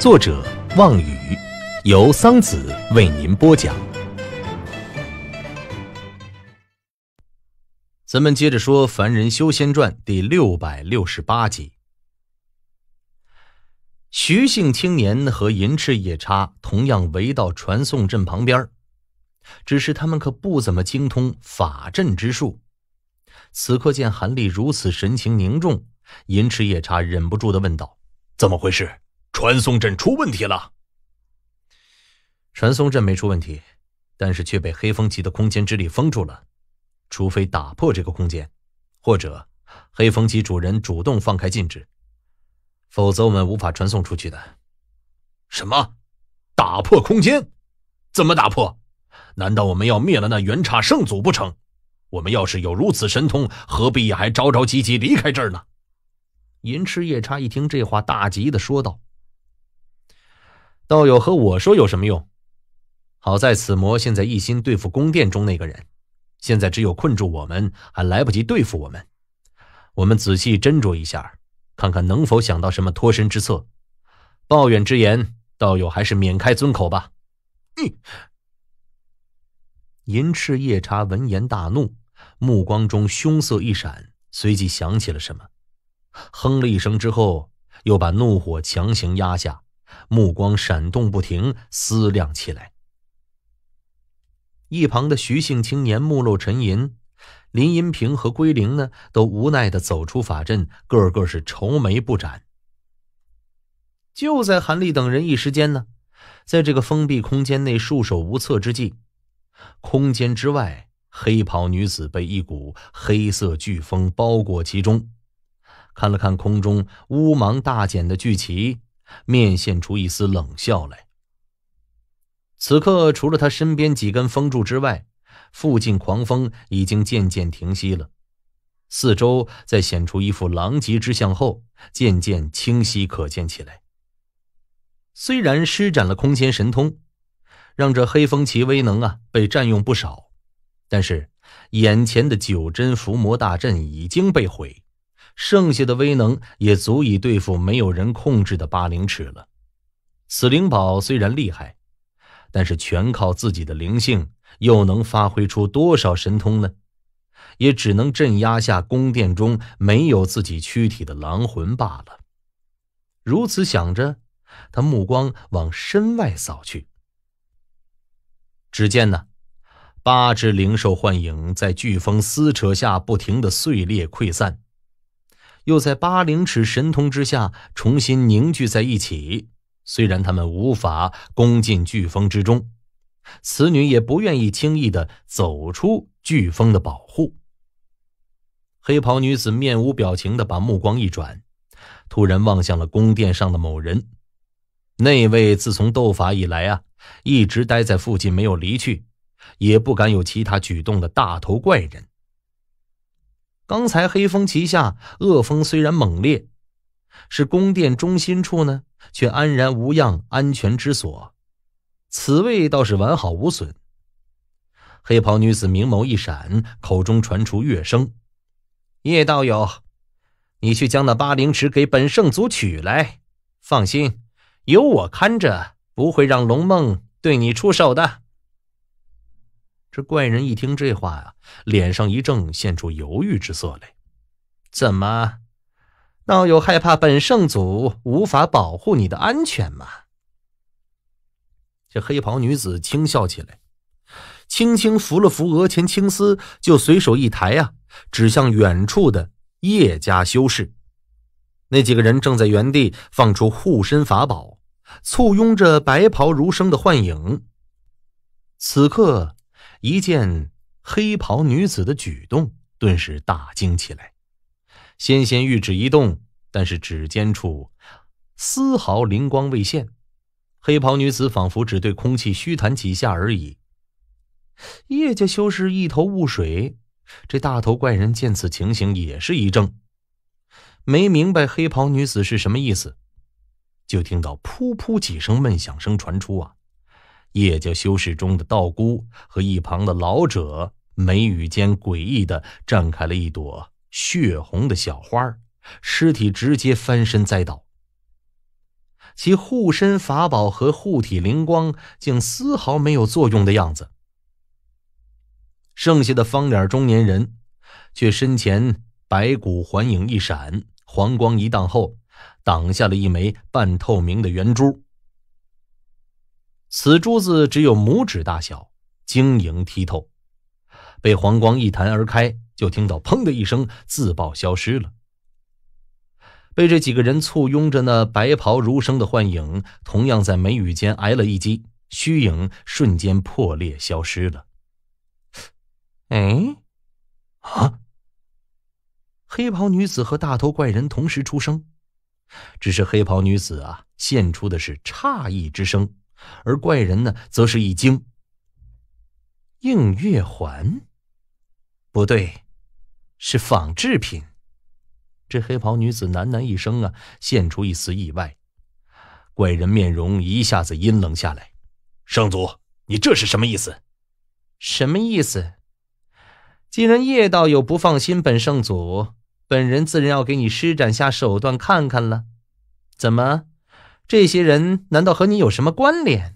作者望雨，由桑子为您播讲。咱们接着说《凡人修仙传》第六百六十八集。徐姓青年和银翅夜叉同样围到传送阵旁边，只是他们可不怎么精通法阵之术。此刻见韩立如此神情凝重，银翅夜叉忍不住的问道：“怎么回事？”传送阵出问题了，传送阵没出问题，但是却被黑风旗的空间之力封住了。除非打破这个空间，或者黑风旗主人主动放开禁制，否则我们无法传送出去的。什么？打破空间？怎么打破？难道我们要灭了那元刹圣祖不成？我们要是有如此神通，何必还着着急急离开这儿呢？银池夜叉一听这话，大急的说道。道友和我说有什么用？好在此魔现在一心对付宫殿中那个人，现在只有困住我们，还来不及对付我们。我们仔细斟酌一下，看看能否想到什么脱身之策。抱怨之言，道友还是免开尊口吧。你，银翅夜叉闻言大怒，目光中凶色一闪，随即想起了什么，哼了一声之后，又把怒火强行压下。目光闪动不停，思量起来。一旁的徐姓青年目露沉吟，林银平和归灵呢，都无奈的走出法阵，个个是愁眉不展。就在韩立等人一时间呢，在这个封闭空间内束手无策之际，空间之外，黑袍女子被一股黑色飓风包裹其中，看了看空中乌芒大减的巨旗。面现出一丝冷笑来。此刻，除了他身边几根风柱之外，附近狂风已经渐渐停息了。四周在显出一副狼藉之象后，渐渐清晰可见起来。虽然施展了空间神通，让这黑风旗威能啊被占用不少，但是眼前的九针伏魔大阵已经被毁。剩下的威能也足以对付没有人控制的八灵尺了。此灵宝虽然厉害，但是全靠自己的灵性，又能发挥出多少神通呢？也只能镇压下宫殿中没有自己躯体的狼魂罢了。如此想着，他目光往身外扫去，只见呢，八只灵兽幻影在飓风撕扯下不停的碎裂溃散。又在八灵尺神通之下重新凝聚在一起，虽然他们无法攻进飓风之中，此女也不愿意轻易的走出飓风的保护。黑袍女子面无表情的把目光一转，突然望向了宫殿上的某人，那位自从斗法以来啊，一直待在附近没有离去，也不敢有其他举动的大头怪人。刚才黑风旗下恶风虽然猛烈，是宫殿中心处呢，却安然无恙，安全之所。此位倒是完好无损。黑袍女子明眸一闪，口中传出乐声：“叶道友，你去将那八灵池给本圣祖取来。放心，有我看着，不会让龙梦对你出手的。”这怪人一听这话呀，脸上一怔，现出犹豫之色来。怎么，倒有害怕本圣祖无法保护你的安全吗？这黑袍女子轻笑起来，轻轻拂了拂额前青丝，就随手一抬啊，指向远处的叶家修士。那几个人正在原地放出护身法宝，簇拥着白袍儒生的幻影。此刻。一见黑袍女子的举动，顿时大惊起来。纤纤玉指一动，但是指尖处丝毫灵光未现。黑袍女子仿佛只对空气虚弹几下而已。叶家修士一头雾水，这大头怪人见此情形也是一怔，没明白黑袍女子是什么意思。就听到噗噗几声闷响声传出啊！叶家修士中的道姑和一旁的老者眉宇间诡异的绽开了一朵血红的小花儿，尸体直接翻身栽倒，其护身法宝和护体灵光竟丝毫没有作用的样子。剩下的方脸中年人，却身前白骨环影一闪，黄光一荡后，挡下了一枚半透明的圆珠。此珠子只有拇指大小，晶莹剔透，被黄光一弹而开，就听到“砰”的一声自爆消失了。被这几个人簇拥着，那白袍儒生的幻影同样在眉宇间挨了一击，虚影瞬间破裂消失了。哎，啊！黑袍女子和大头怪人同时出声，只是黑袍女子啊，现出的是诧异之声。而怪人呢，则是一惊。映月环，不对，是仿制品。这黑袍女子喃喃一声啊，现出一丝意外。怪人面容一下子阴冷下来：“圣祖，你这是什么意思？什么意思？既然叶道友不放心本圣祖，本人自然要给你施展下手段看看了。怎么？”这些人难道和你有什么关联？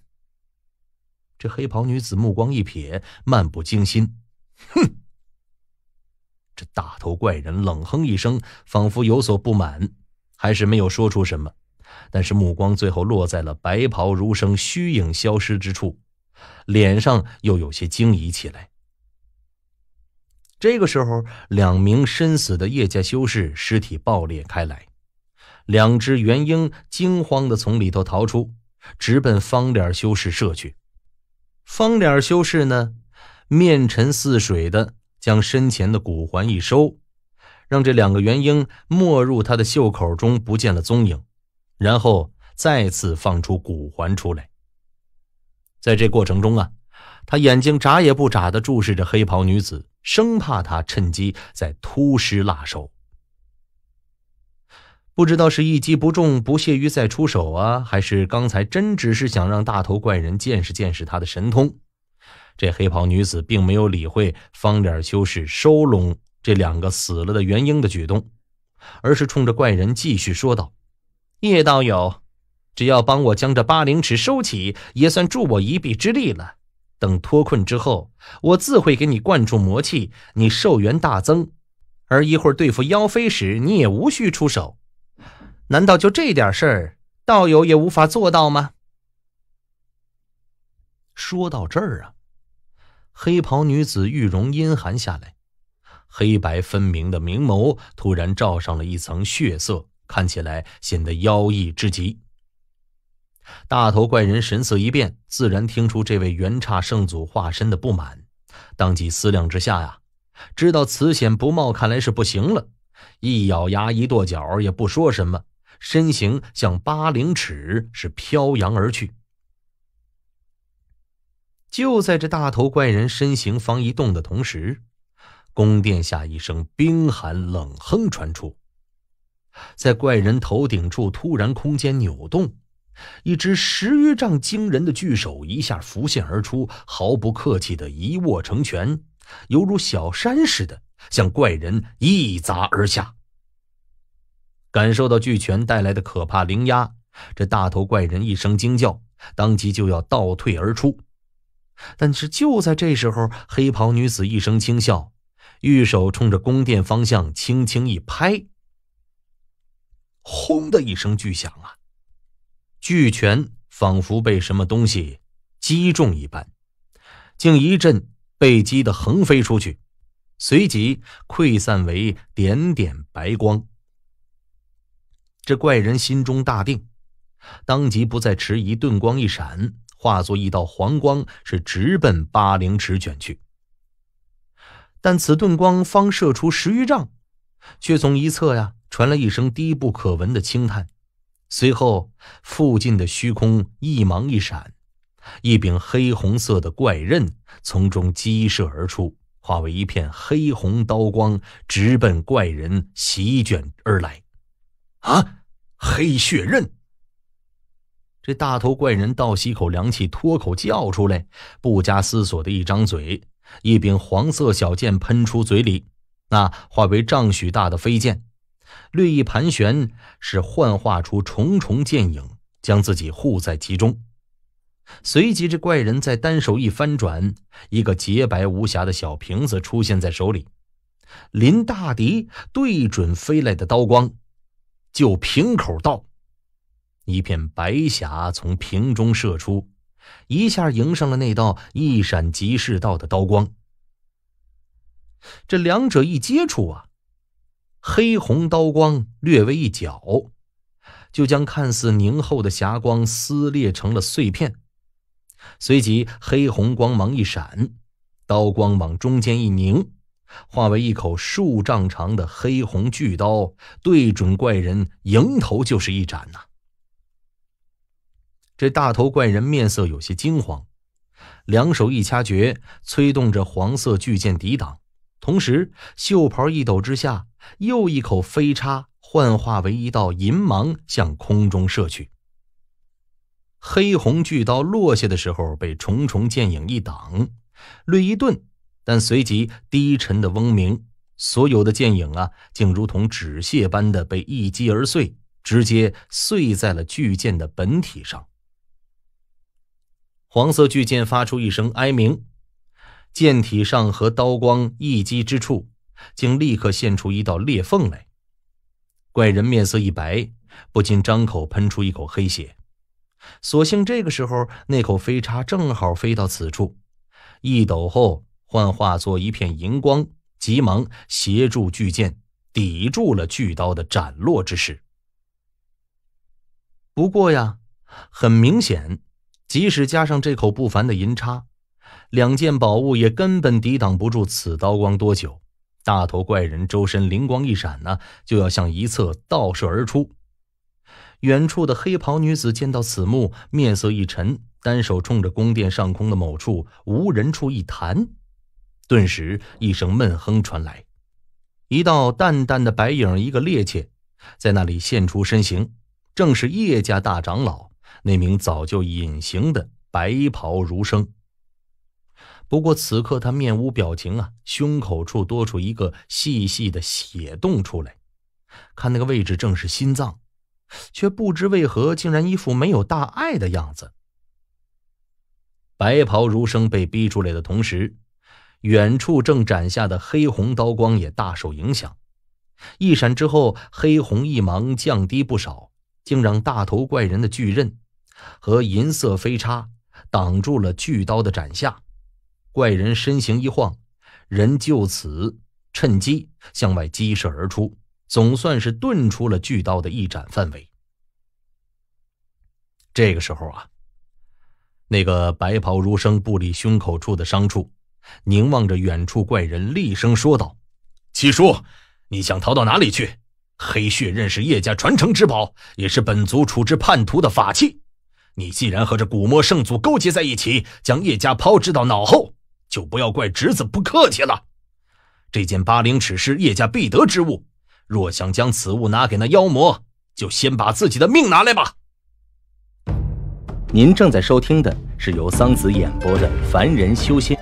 这黑袍女子目光一瞥，漫不经心，哼！这大头怪人冷哼一声，仿佛有所不满，还是没有说出什么，但是目光最后落在了白袍儒生虚影消失之处，脸上又有些惊疑起来。这个时候，两名身死的叶家修士尸体爆裂开来。两只元婴惊慌地从里头逃出，直奔方脸修士射去。方脸修士呢，面沉似水的将身前的古环一收，让这两个元婴没入他的袖口中不见了踪影。然后再次放出古环出来。在这过程中啊，他眼睛眨也不眨地注视着黑袍女子，生怕她趁机再突施辣手。不知道是一击不中，不屑于再出手啊，还是刚才真只是想让大头怪人见识见识他的神通？这黑袍女子并没有理会方脸修士收拢这两个死了的元婴的举动，而是冲着怪人继续说道：“叶道友，只要帮我将这八灵尺收起，也算助我一臂之力了。等脱困之后，我自会给你灌注魔气，你寿元大增。而一会儿对付妖妃时，你也无需出手。”难道就这点事儿，道友也无法做到吗？说到这儿啊，黑袍女子玉容阴寒下来，黑白分明的明眸突然罩上了一层血色，看起来显得妖异之极。大头怪人神色一变，自然听出这位元刹圣祖化身的不满，当即思量之下呀，知道此险不冒看来是不行了，一咬牙一跺脚，也不说什么。身形向八棱尺是飘扬而去。就在这大头怪人身形方一动的同时，宫殿下一声冰寒冷哼传出。在怪人头顶处突然空间扭动，一只十余丈惊人的巨手一下浮现而出，毫不客气的一握成拳，犹如小山似的向怪人一砸而下。感受到巨拳带来的可怕灵压，这大头怪人一声惊叫，当即就要倒退而出。但是就在这时候，黑袍女子一声轻笑，玉手冲着宫殿方向轻轻一拍，轰的一声巨响啊！巨拳仿佛被什么东西击中一般，竟一阵被击得横飞出去，随即溃散为点点白光。这怪人心中大定，当即不再迟疑，顿光一闪，化作一道黄光，是直奔八灵池卷去。但此顿光方射出十余丈，却从一侧呀传来一声低不可闻的轻叹，随后附近的虚空一芒一闪，一柄黑红色的怪刃从中激射而出，化为一片黑红刀光，直奔怪人席卷而来。啊！黑血刃。这大头怪人倒吸口凉气，脱口叫出来，不加思索的一张嘴，一柄黄色小剑喷出嘴里，那化为丈许大的飞剑，略一盘旋，是幻化出重重剑影，将自己护在其中。随即，这怪人在单手一翻转，一个洁白无瑕的小瓶子出现在手里，林大敌，对准飞来的刀光。就瓶口道，一片白霞从瓶中射出，一下迎上了那道一闪即逝道的刀光。这两者一接触啊，黑红刀光略微一搅，就将看似凝厚的霞光撕裂成了碎片。随即黑红光芒一闪，刀光往中间一凝。化为一口数丈长的黑红巨刀，对准怪人迎头就是一斩呐！这大头怪人面色有些惊慌，两手一掐诀，催动着黄色巨剑抵挡，同时袖袍一抖之下，又一口飞叉幻化为一道银芒向空中射去。黑红巨刀落下的时候，被重重剑影一挡，略一顿。但随即，低沉的嗡鸣，所有的剑影啊，竟如同纸屑般的被一击而碎，直接碎在了巨剑的本体上。黄色巨剑发出一声哀鸣，剑体上和刀光一击之处，竟立刻现出一道裂缝来。怪人面色一白，不禁张口喷出一口黑血。所幸这个时候，那口飞叉正好飞到此处，一抖后。幻化作一片银光，急忙协助巨剑抵住了巨刀的斩落之势。不过呀，很明显，即使加上这口不凡的银叉，两件宝物也根本抵挡不住此刀光多久。大头怪人周身灵光一闪呢，就要向一侧倒射而出。远处的黑袍女子见到此幕，面色一沉，单手冲着宫殿上空的某处无人处一弹。顿时一声闷哼传来，一道淡淡的白影一个趔趄，在那里现出身形，正是叶家大长老那名早就隐形的白袍儒生。不过此刻他面无表情啊，胸口处多出一个细细的血洞出来，看那个位置正是心脏，却不知为何竟然一副没有大碍的样子。白袍儒生被逼出来的同时。远处正斩下的黑红刀光也大受影响，一闪之后，黑红一芒降低不少，竟让大头怪人的巨刃和银色飞叉挡住了巨刀的斩下。怪人身形一晃，人就此趁机向外激射而出，总算是遁出了巨刀的一斩范围。这个时候啊，那个白袍儒生不理胸口处的伤处。凝望着远处怪人，厉声说道：“七叔，你想逃到哪里去？黑血刃是叶家传承之宝，也是本族处置叛徒的法器。你既然和这古魔圣祖勾结在一起，将叶家抛之到脑后，就不要怪侄子不客气了。这件八灵尺是叶家必得之物，若想将此物拿给那妖魔，就先把自己的命拿来吧。”您正在收听的是由桑梓演播的《凡人修仙》。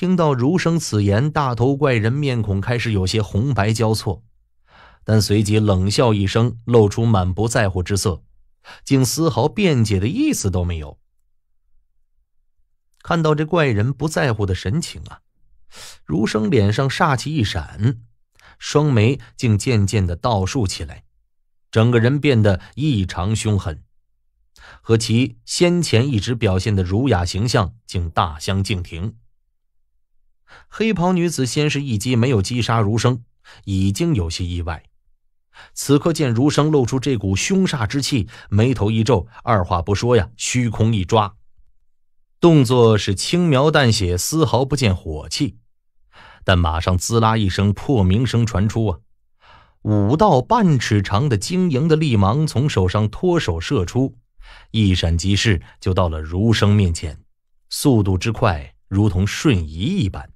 听到儒生此言，大头怪人面孔开始有些红白交错，但随即冷笑一声，露出满不在乎之色，竟丝毫辩解的意思都没有。看到这怪人不在乎的神情啊，儒生脸上煞气一闪，双眉竟渐渐的倒竖起来，整个人变得异常凶狠，和其先前一直表现的儒雅形象竟大相径庭。黑袍女子先是一击没有击杀儒生，已经有些意外。此刻见儒生露出这股凶煞之气，眉头一皱，二话不说呀，虚空一抓，动作是轻描淡写，丝毫不见火气。但马上滋啦一声破鸣声传出啊，五道半尺长的晶莹的利芒从手上脱手射出，一闪即逝，就到了儒生面前，速度之快，如同瞬移一般。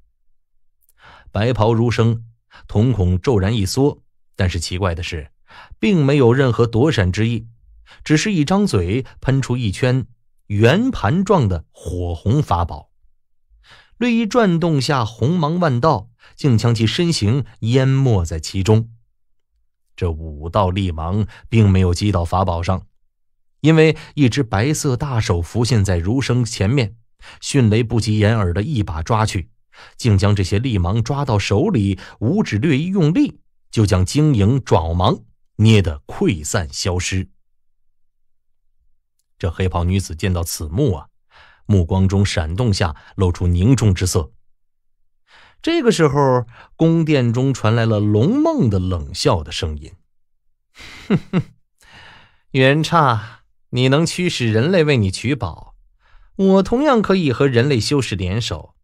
白袍儒生，瞳孔骤然一缩，但是奇怪的是，并没有任何躲闪之意，只是一张嘴喷出一圈圆盘状的火红法宝，绿衣转动下，红芒万道，竟将其身形淹没在其中。这五道力芒并没有击到法宝上，因为一只白色大手浮现在儒生前面，迅雷不及掩耳的一把抓去。竟将这些利芒抓到手里，五指略一用力，就将晶莹爪芒捏得溃散消失。这黑袍女子见到此幕啊，目光中闪动下露出凝重之色。这个时候，宫殿中传来了龙梦的冷笑的声音：“哼哼，元刹，你能驱使人类为你取宝，我同样可以和人类修士联手。”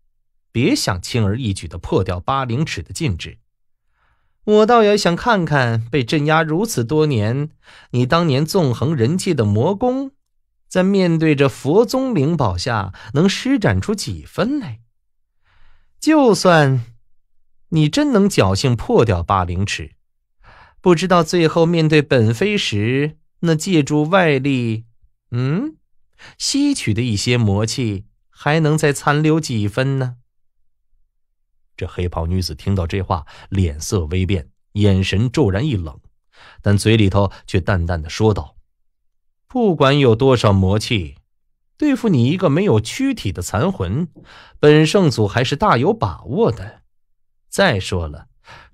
别想轻而易举的破掉八灵尺的禁制，我倒也想看看被镇压如此多年，你当年纵横人界的魔功，在面对着佛宗灵宝下，能施展出几分来？就算你真能侥幸破掉八灵尺，不知道最后面对本妃时，那借助外力，嗯，吸取的一些魔气，还能再残留几分呢？这黑袍女子听到这话，脸色微变，眼神骤然一冷，但嘴里头却淡淡的说道：“不管有多少魔气，对付你一个没有躯体的残魂，本圣祖还是大有把握的。再说了，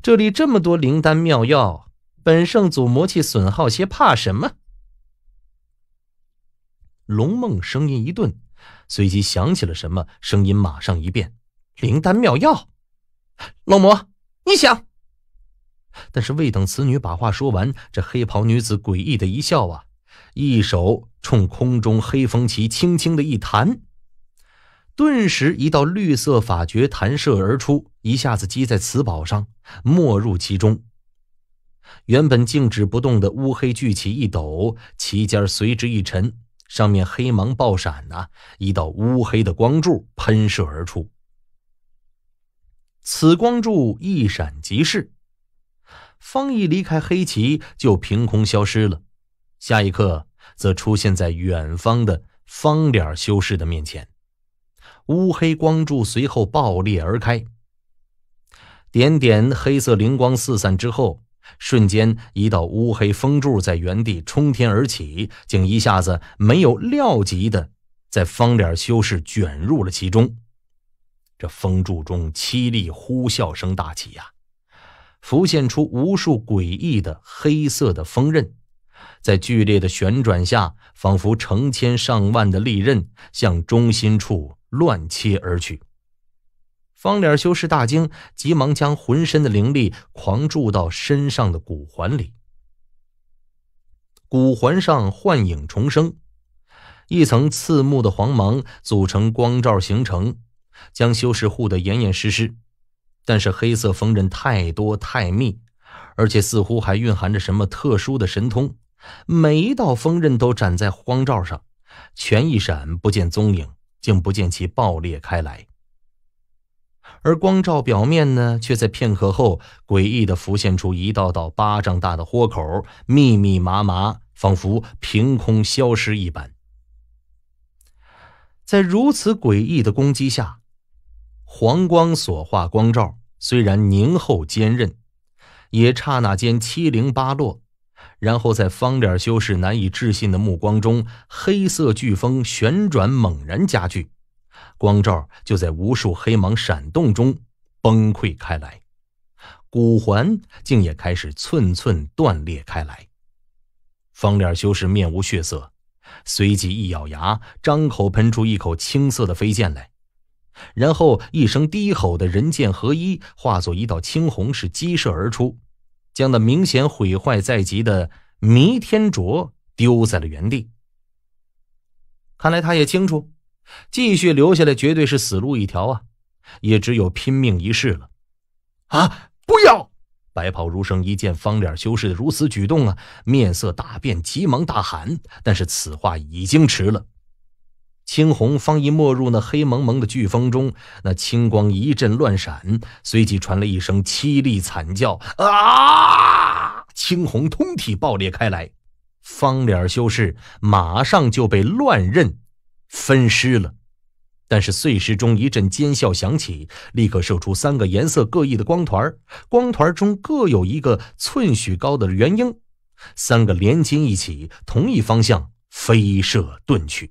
这里这么多灵丹妙药，本圣祖魔气损耗些，怕什么？”龙梦声音一顿，随即想起了什么，声音马上一变：“灵丹妙药。”老魔，你想？但是未等此女把话说完，这黑袍女子诡异的一笑啊，一手冲空中黑风旗轻轻的一弹，顿时一道绿色法诀弹射而出，一下子击在瓷宝上，没入其中。原本静止不动的乌黑巨旗一抖，旗尖随之一沉，上面黑芒爆闪呐，一道乌黑的光柱喷射而出。此光柱一闪即逝，方毅离开黑旗，就凭空消失了。下一刻，则出现在远方的方脸修士的面前。乌黑光柱随后爆裂而开，点点黑色灵光四散之后，瞬间一道乌黑风柱在原地冲天而起，竟一下子没有料及的，在方脸修士卷入了其中。这风柱中凄厉呼啸声大起呀，浮现出无数诡异的黑色的风刃，在剧烈的旋转下，仿佛成千上万的利刃向中心处乱切而去。方脸修士大惊，急忙将浑身的灵力狂注到身上的骨环里，骨环上幻影重生，一层刺目的黄芒组成光照形成。将修士护得严严实实，但是黑色锋刃太多太密，而且似乎还蕴含着什么特殊的神通。每一道锋刃都展在光罩上，全一闪，不见踪影，竟不见其爆裂开来。而光照表面呢，却在片刻后诡异的浮现出一道道巴掌大的豁口，密密麻麻，仿佛凭空消失一般。在如此诡异的攻击下，黄光所化光照虽然凝厚坚韧，也刹那间七零八落。然后在方脸修士难以置信的目光中，黑色飓风旋转猛然加剧，光照就在无数黑芒闪动中崩溃开来，骨环竟也开始寸寸断裂开来。方脸修士面无血色，随即一咬牙，张口喷出一口青色的飞剑来。然后一声低吼的人剑合一，化作一道青虹，是激射而出，将那明显毁坏在即的弥天镯丢在了原地。看来他也清楚，继续留下来绝对是死路一条啊！也只有拼命一试了。啊！不要！白袍儒生一见方脸修士的如此举动啊，面色大变，急忙大喊，但是此话已经迟了。青红方一没入那黑蒙蒙的飓风中，那青光一阵乱闪，随即传来一声凄厉惨叫：“啊！”青红通体爆裂开来，方脸修士马上就被乱刃分尸了。但是碎石中一阵尖笑响起，立刻射出三个颜色各异的光团，光团中各有一个寸许高的元婴，三个连襟一起，同一方向飞射遁去。